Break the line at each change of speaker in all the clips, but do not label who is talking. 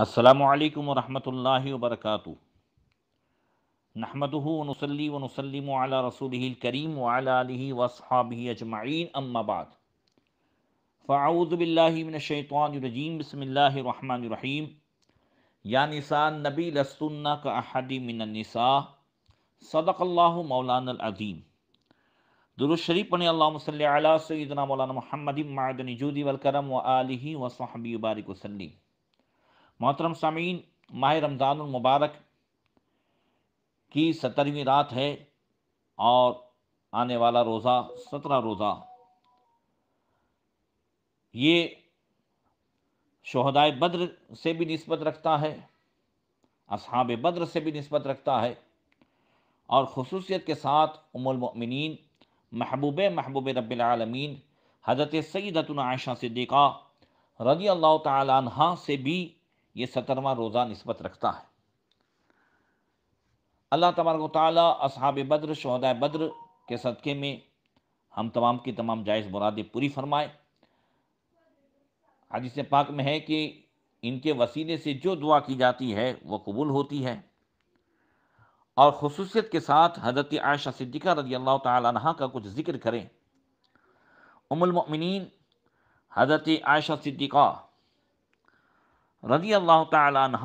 السلام علیکم ورحمۃ اللہ وبرکاتہ نحمد علی رسوله الکریم وعلی و علیہ رسول الکریم بعد علیہ بالله اجمعین الشيطان الرجيم بسم الله الرحمن الرجیم بسم اللہ النبي الرحیم یسانبی من النساء صدق مولانا العظيم العظیم دور پڑھیں عن اللہ على سيدنا مولانا محمد معدن جودي و علیہ وصحبه بارک وسلم محترم سامعین ماہ رمضان المبارک کی سترویں رات ہے اور آنے والا روزہ سترہ روزہ یہ شہدائے بدر سے بھی نسبت رکھتا ہے اصحاب بدر سے بھی نسبت رکھتا ہے اور خصوصیت کے ساتھ ام المؤمنین محبوب محبوب رب العالمین حضرت سیدتنا عائشہ صدیقہ رضی اللہ تعالی عنہ سے بھی یہ سترواں روزہ نسبت رکھتا ہے اللہ تبارک و تعالیٰ اصحاب بدر شہدۂ بدر کے صدقے میں ہم تمام کی تمام جائز مرادیں پوری فرمائے آج اس پاک میں ہے کہ ان کے وسیلے سے جو دعا کی جاتی ہے وہ قبول ہوتی ہے اور خصوصیت کے ساتھ حضرت عائشہ صدیقہ رضی اللہ تعالیٰ عنہ کا کچھ ذکر کریں ام المؤمنین حضرت عائشہ صدیقہ رضی اللہ تعالی عنہ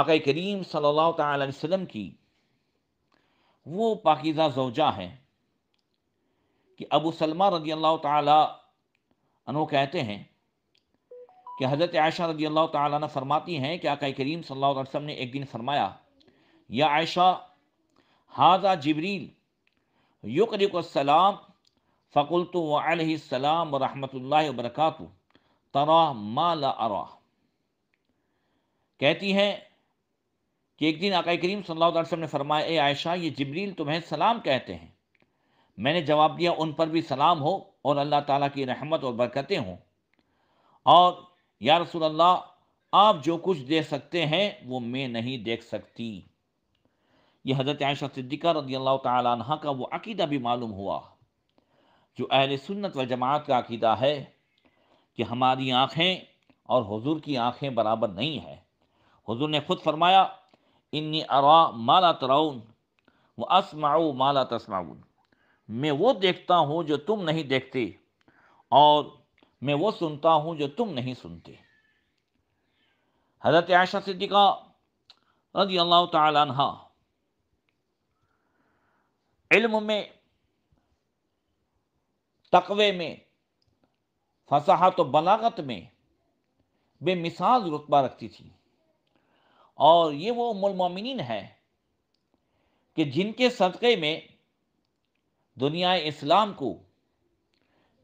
آقا کریم صلی اللہ تعالی علیہ وسلم کی وہ پاکیزہ زوجہ ہے کہ ابو سلمہ رضی اللہ تعالی عنہ کہتے ہیں کہ حضرت عائشہ رضی اللہ تعالیٰ عنہ فرماتی ہیں کہ آقا کریم صلی اللہ علیہ وسلم نے ایک دن فرمایا یا عائشہ حاضہ جبریل یقرق السلام فقلت وعلیہ علیہ السلام ورحمت اللہ وبرکاتہ ترا ما لا ارا کہتی ہیں کہ ایک دن آقا کریم صلی اللہ علیہ وسلم نے فرمایا اے عائشہ یہ جبریل تمہیں سلام کہتے ہیں میں نے جواب دیا ان پر بھی سلام ہو اور اللہ تعالیٰ کی رحمت اور برکتیں ہوں اور یا رسول اللہ آپ جو کچھ دے سکتے ہیں وہ میں نہیں دیکھ سکتی یہ حضرت عائشہ صدیقہ رضی اللہ تعالیٰ عنہ کا وہ عقیدہ بھی معلوم ہوا جو اہل سنت و جماعت کا عقیدہ ہے کہ ہماری آنکھیں اور حضور کی آنکھیں برابر نہیں ہیں حضور نے خود فرمایا انی ارا مالا تراؤن وہ اسماؤ مالا تسمع میں وہ دیکھتا ہوں جو تم نہیں دیکھتے اور میں وہ سنتا ہوں جو تم نہیں سنتے حضرت عائشہ صدیقہ رضی اللہ تعالی عنہ علم میں تقوے میں فصاحت و بلاغت میں بے مثال رتبہ رکھتی تھی اور یہ وہ المومنین ہے کہ جن کے صدقے میں دنیا اسلام کو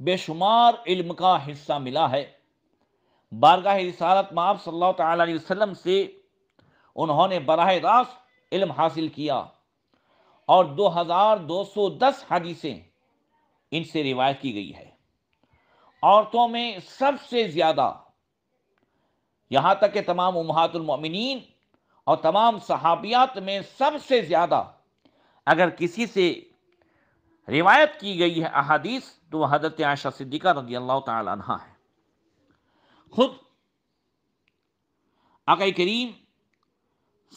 بے شمار علم کا حصہ ملا ہے بارگاہ رسالت معاف صلی اللہ تعالیٰ علیہ وسلم سے انہوں نے براہ راست علم حاصل کیا اور دو ہزار دو سو دس حدیثیں ان سے روایت کی گئی ہے عورتوں میں سب سے زیادہ یہاں تک کہ تمام امہات المؤمنین اور تمام صحابیات میں سب سے زیادہ اگر کسی سے روایت کی گئی ہے احادیث تو وہ حضرت عائشہ صدیقہ رضی اللہ تعالی عنہ ہے خود آقا کریم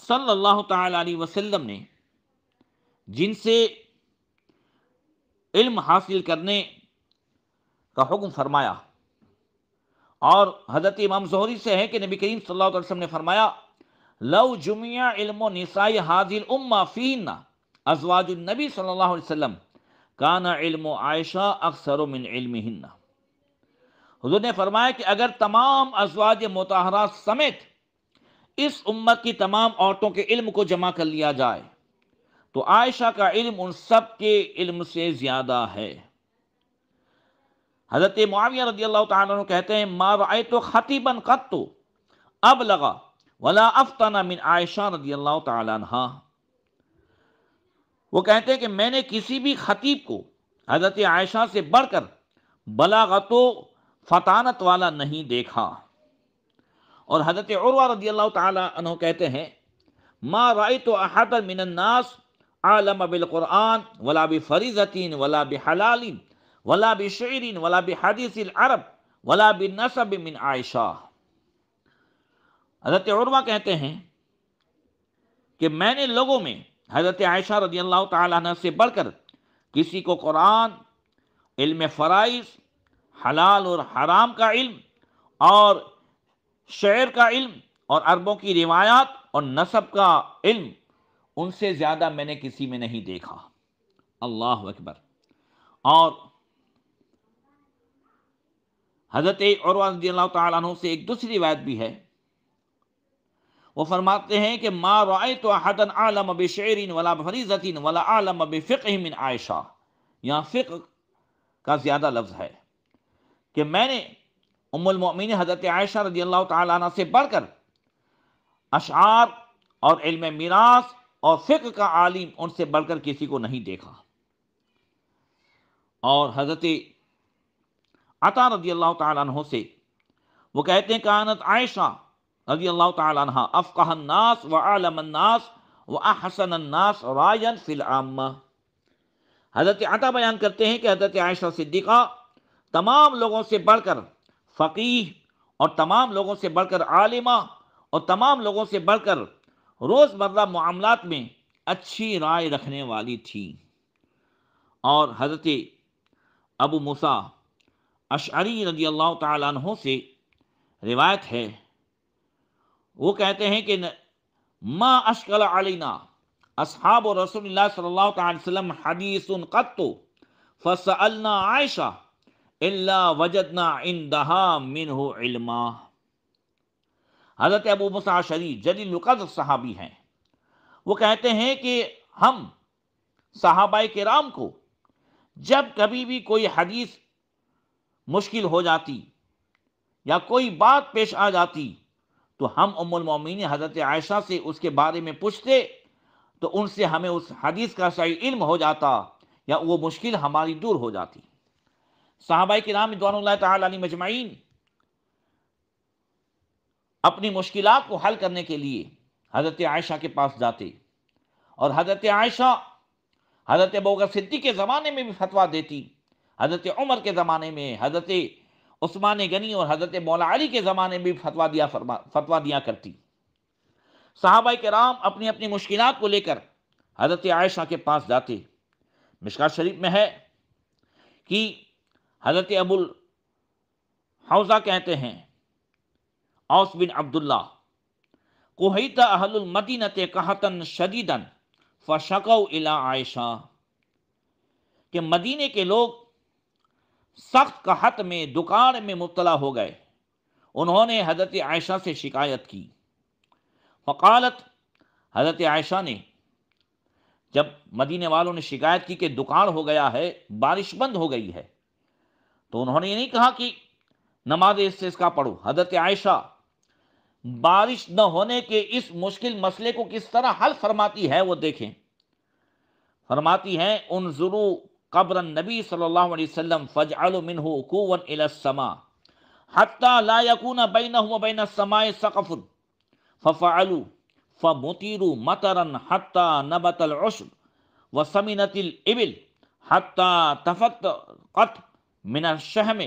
صلی اللہ تعالی علیہ وسلم نے جن سے علم حاصل کرنے کا حکم فرمایا اور حضرت امام زہری سے ہے کہ نبی کریم صلی اللہ علیہ وسلم نے فرمایا لو جمعہ علم و نسائی حاضر اما فین ازواج النبی صلی اللہ علیہ وسلم کانا علم و عائشہ اکثر من علم ہننا حضور نے فرمایا کہ اگر تمام ازواج متحرہ سمیت اس امت کی تمام عورتوں کے علم کو جمع کر لیا جائے تو عائشہ کا علم ان سب کے علم سے زیادہ ہے حضرت معاویہ رضی اللہ تعالیٰ عنہ کہتے ہیں ما رائے تو خطیب اب لگا ولا من عائشہ رضی اللہ تعالیٰ عنہ وہ کہتے ہیں کہ میں نے کسی بھی خطیب کو حضرت عائشہ سے بڑھ کر بلاغت و فطانت والا نہیں دیکھا اور حضرت عروہ رضی اللہ تعالیٰ عنہ کہتے ہیں ما رائے تو احتر من الناس عالم بالقرآن ولا بفریضتین ولا بحلالین ولا ولا العرب ولا حدیثرب من عائشہ حضرت عروا کہتے ہیں کہ میں نے لوگوں میں حضرت عائشہ رضی اللہ تعالیٰ سے بڑھ کر کسی کو قرآن فرائض حلال اور حرام کا علم اور شعر کا علم اور عربوں کی روایات اور نصب کا علم ان سے زیادہ میں نے کسی میں نہیں دیکھا اللہ اکبر اور حضرت عروہ رضی اللہ تعالیٰ عنہ سے ایک دوسری روایت بھی ہے وہ فرماتے ہیں کہ ما رائے تو حدن عالم بشعر ولا فریضتین ولا عالم بفقہ من عائشہ یہاں فقہ کا زیادہ لفظ ہے کہ میں نے ام المؤمن حضرت عائشہ رضی اللہ تعالیٰ عنہ سے بڑھ کر اشعار اور علم میراث اور فقہ کا عالم ان سے بڑھ کر کسی کو نہیں دیکھا اور حضرت عطا رضی اللہ تعالیٰ سے وہ کہتے ہیں کانت عائشہ رضی اللہ تعالیٰ الناس و عالم اناس و العامہ حضرت عطا بیان کرتے ہیں کہ حضرت عائشہ صدیقہ تمام لوگوں سے بڑھ کر فقیح اور تمام لوگوں سے بڑھ کر عالمہ اور تمام لوگوں سے بڑھ کر روز مرہ معاملات میں اچھی رائے رکھنے والی تھی اور حضرت ابو مسا اشعری رضی اللہ تعالیٰ عنہ سے روایت ہے وہ کہتے ہیں کہ ما اشکل علینا اصحاب رسول اللہ صلی اللہ تعالی وسلم حدیث قط فسألنا عائشہ اللہ وجدنا اندہا منہ علما حضرت ابو مسا شری جلیل القدر صحابی ہیں وہ کہتے ہیں کہ ہم صحابہ کرام کو جب کبھی بھی کوئی حدیث مشکل ہو جاتی یا کوئی بات پیش آ جاتی تو ہم ام المومین حضرت عائشہ سے اس کے بارے میں پوچھتے تو ان سے ہمیں اس حدیث کا صحیح علم ہو جاتا یا وہ مشکل ہماری دور ہو جاتی صحابہ کے نام دونوں اللہ تعالی علی مجمعین اپنی مشکلات کو حل کرنے کے لیے حضرت عائشہ کے پاس جاتے اور حضرت عائشہ حضرت بوگر صدیق کے زمانے میں بھی فتویٰ دیتی حضرت عمر کے زمانے میں حضرت عثمان غنی اور حضرت مولا علی کے زمانے میں بھی فتوا دیا فتوا دیا کرتی صحابہ کے رام اپنی اپنی مشکلات کو لے کر حضرت عائشہ کے پاس جاتے مشکا شریف میں ہے کہ حضرت ابو الوزہ کہتے ہیں اوس بن عبد اللہ المدینت کہتن شدیدن فشکو الا عائشہ کہ مدینے کے لوگ سخت میں دکان میں مبتلا ہو گئے انہوں نے حضرت عائشہ سے شکایت کی فقالت حضرت عائشہ نے جب مدینے والوں نے شکایت کی کہ دکان ہو گیا ہے بارش بند ہو گئی ہے تو انہوں نے یہ نہیں کہا کہ نماز اس سے اس کا پڑھو حضرت عائشہ بارش نہ ہونے کے اس مشکل مسئلے کو کس طرح حل فرماتی ہے وہ دیکھیں فرماتی ہیں ان ضرور قبر النبی صلی اللہ علیہ وسلم فج المن حکوم السما حتیٰ لا یقون بین بین سماع ثقف ففع فمتیر مترن حتیٰ نبت العشب و سمینت البل حتیٰ تفت قط من الشہم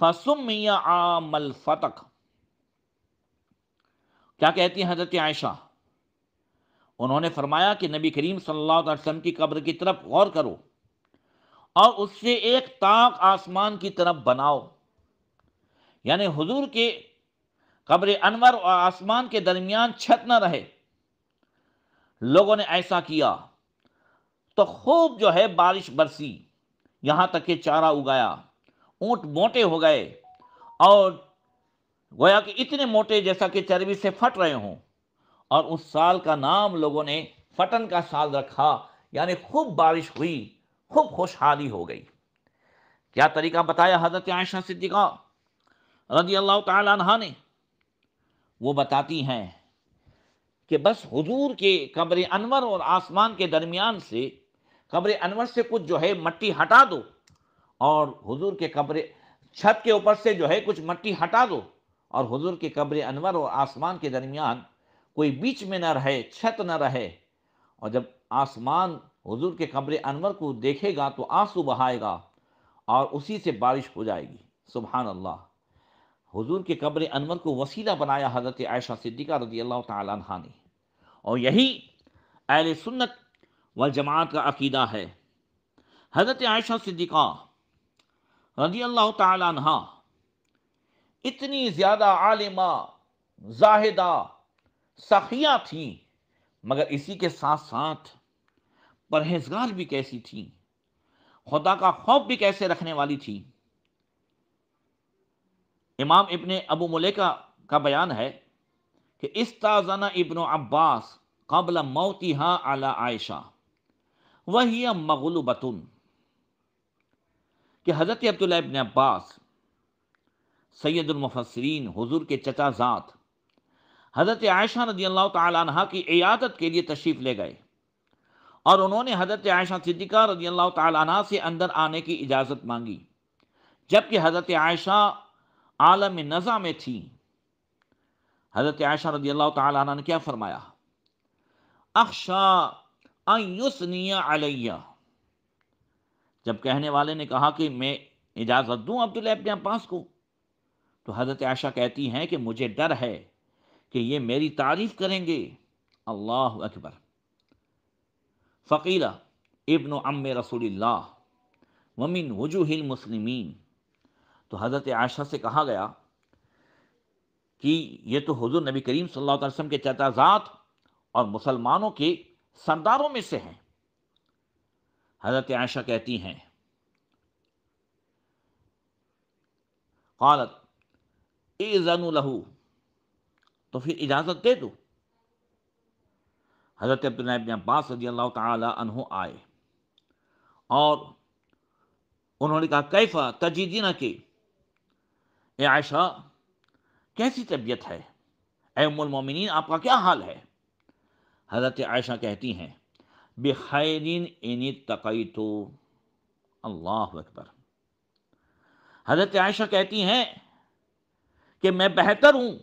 فسمی عام الفتق کیا کہتی ہیں حضرت عائشہ انہوں نے فرمایا کہ نبی کریم صلی اللہ علیہ وسلم کی قبر کی طرف غور کرو اور اس سے ایک طاق آسمان کی طرف بناؤ یعنی حضور کے قبر انور اور آسمان کے درمیان چھت نہ رہے لوگوں نے ایسا کیا تو خوب جو ہے بارش برسی یہاں تک کہ چارہ اگایا اونٹ موٹے ہو گئے اور گویا کہ اتنے موٹے جیسا کہ چربی سے پھٹ رہے ہوں اور اس سال کا نام لوگوں نے فٹن کا سال رکھا یعنی خوب بارش ہوئی خوب خوشحالی ہو گئی کیا طریقہ بتایا حضرت عائشہ صدیقہ رضی اللہ تعالی عنہ نے وہ بتاتی ہیں کہ بس حضور کے قبر انور اور آسمان کے درمیان سے قبر انور سے کچھ جو ہے مٹی ہٹا دو اور حضور کے قبر چھت کے اوپر سے جو ہے کچھ مٹی ہٹا دو اور حضور کے قبر انور اور آسمان کے درمیان کوئی بیچ میں نہ رہے چھت نہ رہے اور جب آسمان حضور کے قبر انور کو دیکھے گا تو آنسو بہائے گا اور اسی سے بارش ہو جائے گی سبحان اللہ حضور کے قبر انور کو وسیلہ بنایا حضرت عائشہ صدیقہ رضی اللہ تعالیٰ عنہ نے اور یہی اہل سنت والجماعت کا عقیدہ ہے حضرت عائشہ صدیقہ رضی اللہ تعالیٰ عنہ اتنی زیادہ عالمہ زاہدہ سخیہ تھیں مگر اسی کے ساتھ ساتھ پرہیزگار بھی کیسی تھیں خدا کا خوف بھی کیسے رکھنے والی تھی امام ابن ابو ملکا کا بیان ہے کہ استاذ ابن عباس قبل موتی ہاں اعلی عائشہ وہی مغل بتن کہ حضرت عبداللہ ابن عباس سید المفسرین حضور کے چچا ذات حضرت عائشہ رضی اللہ تعالیٰ عنہ کی عیادت کے لیے تشریف لے گئے اور انہوں نے حضرت عائشہ صدیقہ رضی اللہ تعالی عنہ سے اندر آنے کی اجازت مانگی جبکہ حضرت عائشہ عالم نژ میں تھیں حضرت عائشہ رضی اللہ تعالی عنہ نے کیا فرمایا ان یسنی علیہ جب کہنے والے نے کہا کہ میں اجازت دوں عبداللہ اپنے پاس کو تو حضرت عائشہ کہتی ہیں کہ مجھے ڈر ہے کہ یہ میری تعریف کریں گے اللہ اکبر فقیلہ ابن و ام رسول اللہ ومن وجوہ مسلمین تو حضرت عائشہ سے کہا گیا کہ یہ تو حضور نبی کریم صلی اللہ علیہ وسلم کے ذات اور مسلمانوں کے سرداروں میں سے ہیں حضرت عائشہ کہتی ہیں قالت اے زن تو پھر اجازت دے دو حضرت عبداللہ ابن عباس رضی اللہ تعالی عنہ آئے اور انہوں نے کہا کیفا تجیدینہ نہ اے عائشہ کیسی طبیعت ہے اے ام المومنین آپ کا کیا حال ہے حضرت عائشہ کہتی ہیں بخیرین انی تقی تو اللہ اکبر حضرت عائشہ کہتی ہیں کہ میں بہتر ہوں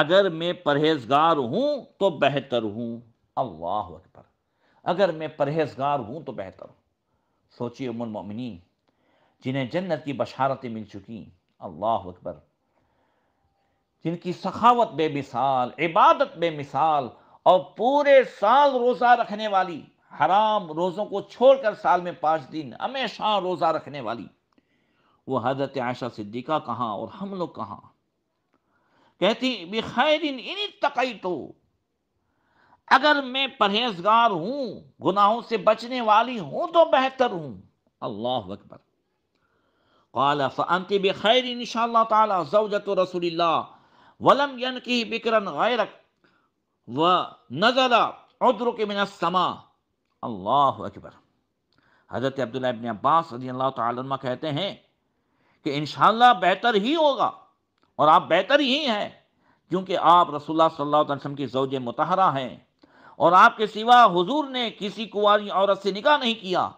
اگر میں پرہیزگار ہوں تو بہتر ہوں اللہ اکبر اگر میں پرہیزگار ہوں تو بہتر ہوں سوچیے ام مین جنہیں جنت کی بشارتیں مل چکی اللہ اکبر جن کی سخاوت بے مثال عبادت بے مثال اور پورے سال روزہ رکھنے والی حرام روزوں کو چھوڑ کر سال میں پانچ دن ہمیشہ روزہ رکھنے والی وہ حضرت عائشہ صدیقہ کہاں اور ہم لوگ کہاں کہتی بخیر ان تقی تو اگر میں پرہیزگار ہوں گناہوں سے بچنے والی ہوں تو بہتر ہوں اللہ اکبر قال فانت بخیر ان شاء اللہ تعالی زوجت رسول اللہ ولم ينكي بكرا غیرک ونزل عذرك من السماء اللہ اکبر حضرت عبداللہ ابن عباس رضی اللہ تعالی عنہ کہتے ہیں کہ انشاءاللہ بہتر ہی ہوگا اور آپ بہتر ہی ہیں کیونکہ آپ رسول اللہ صلی اللہ علیہ وسلم کی زوج متحرہ ہیں اور آپ کے سوا حضور نے کسی کواری عورت سے نکاح نہیں کیا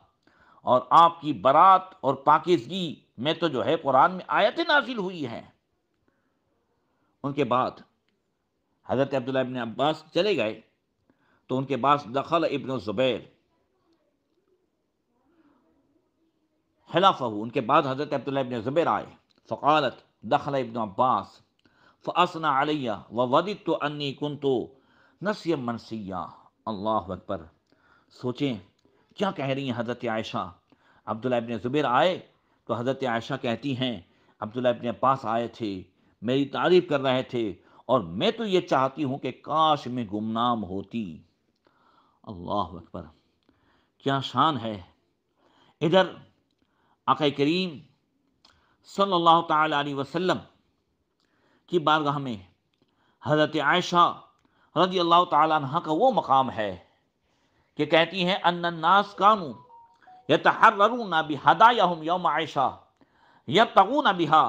اور آپ کی برات اور پاکزگی میں تو جو ہے قرآن میں آیت نازل ہوئی ہے ان کے بعد حضرت عبداللہ ابن عباس چلے گئے تو ان کے پاس دخل ابن زبیر ان کے بعد حضرت عبداللہ ابن زبیر آئے فقالت دخل ابن عباس فاسنا علیہ ودت و انی کن تو نسیم منسیا اللہ اکبر سوچیں کیا کہہ رہی ہیں حضرت عائشہ عبداللہ ابن زبیر آئے تو حضرت عائشہ کہتی ہیں عبداللہ ابن عباس آئے تھے میری تعریف کر رہے تھے اور میں تو یہ چاہتی ہوں کہ کاش میں گمنام ہوتی اللہ اکبر کیا شان ہے ادھر آقا کریم صلی اللہ تعالی وسلم کی بارگاہ میں حضرت عائشہ رضی اللہ تعالیٰ کا وہ مقام ہے کہ کہتی ہیں ان الناس کانو یتحررون بہدایہم یوم عائشہ یتغون بہا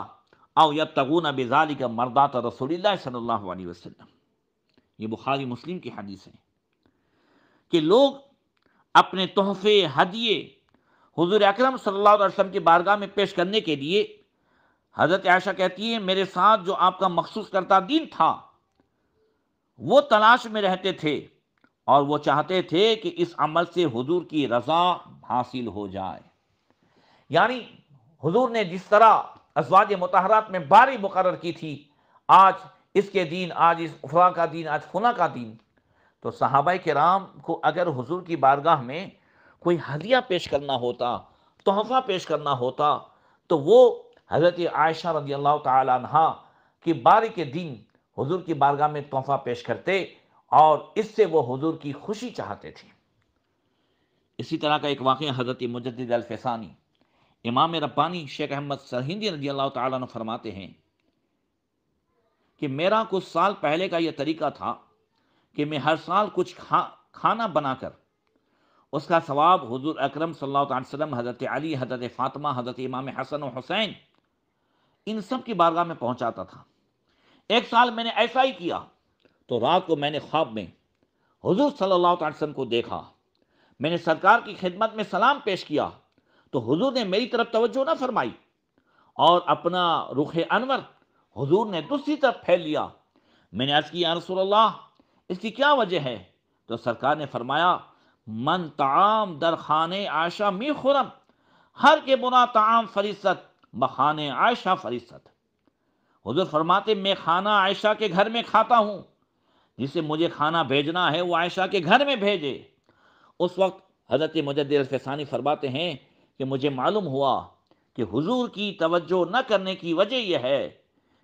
او یتغون بذالک مردات رسول اللہ صلی اللہ علیہ وسلم یہ بخاری مسلم کی حدیث ہے کہ لوگ اپنے تحفے ہدیے حضور اکرم صلی اللہ علیہ وسلم کی بارگاہ میں پیش کرنے کے لیے حضرت عائشہ کہتی ہے میرے ساتھ جو آپ کا مخصوص کرتا دین تھا وہ تلاش میں رہتے تھے اور وہ چاہتے تھے کہ اس عمل سے حضور کی رضا حاصل ہو جائے یعنی حضور نے جس طرح ازواج متحرات میں باری مقرر کی تھی آج اس کے دین آج اس افرا کا دین آج خنا کا دین تو صحابہ کرام کو اگر حضور کی بارگاہ میں کوئی ہدیہ پیش کرنا ہوتا تحفہ پیش کرنا ہوتا تو وہ حضرت عائشہ رضی اللہ تعالیٰ کی باری کے دن حضور کی بارگاہ میں تحفہ پیش کرتے اور اس سے وہ حضور کی خوشی چاہتے تھے اسی طرح کا ایک واقعہ حضرت مجدد الفسانی امام ربانی شیخ احمد سرہندی رضی اللہ تعالیٰ عنہ فرماتے ہیں کہ میرا کچھ سال پہلے کا یہ طریقہ تھا کہ میں ہر سال کچھ کھا کھانا بنا کر اس کا ثواب حضور اکرم صلی اللہ علیہ وسلم حضرت علی حضرت فاطمہ حضرت امام حسن و حسین ان سب کی بارگاہ میں پہنچاتا تھا ایک سال میں نے ایسا ہی کیا تو رات کو میں نے خواب میں حضور صلی اللہ تعالی کو دیکھا میں نے سرکار کی خدمت میں سلام پیش کیا تو حضور نے میری طرف توجہ نہ فرمائی اور اپنا رخ انور حضور نے دوسری طرف پھیل لیا میں نے عرض کیا وجہ ہے تو سرکار نے فرمایا من تعام تعام در خانے می خورم ہر کے فریست بخان عائشہ فرست حضور فرماتے میں کھانا عائشہ کے گھر میں کھاتا ہوں جسے مجھے کھانا بھیجنا ہے وہ عائشہ کے گھر میں بھیجے اس وقت حضرت مجد الفسانی فرماتے ہیں کہ مجھے معلوم ہوا کہ حضور کی توجہ نہ کرنے کی وجہ یہ ہے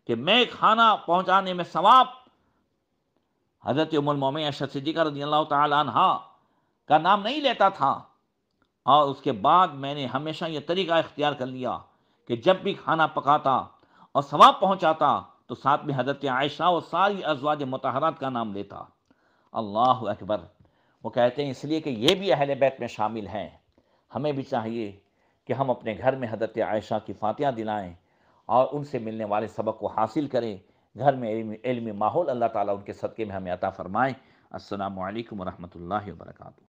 کہ میں کھانا پہنچانے میں ثواب حضرت ام صدیقہ رضی اللہ تعالی عنہ کا نام نہیں لیتا تھا اور اس کے بعد میں نے ہمیشہ یہ طریقہ اختیار کر لیا کہ جب بھی کھانا پکاتا اور ثواب پہنچاتا تو ساتھ میں حضرت عائشہ اور ساری ازواج متحرات کا نام لیتا اللہ اکبر وہ کہتے ہیں اس لیے کہ یہ بھی اہل بیت میں شامل ہیں ہمیں بھی چاہیے کہ ہم اپنے گھر میں حضرت عائشہ کی فاتحہ دلائیں اور ان سے ملنے والے سبق کو حاصل کریں گھر میں علمی علمی ماحول اللہ تعالیٰ ان کے صدقے میں ہمیں عطا فرمائیں السلام علیکم ورحمۃ اللہ وبرکاتہ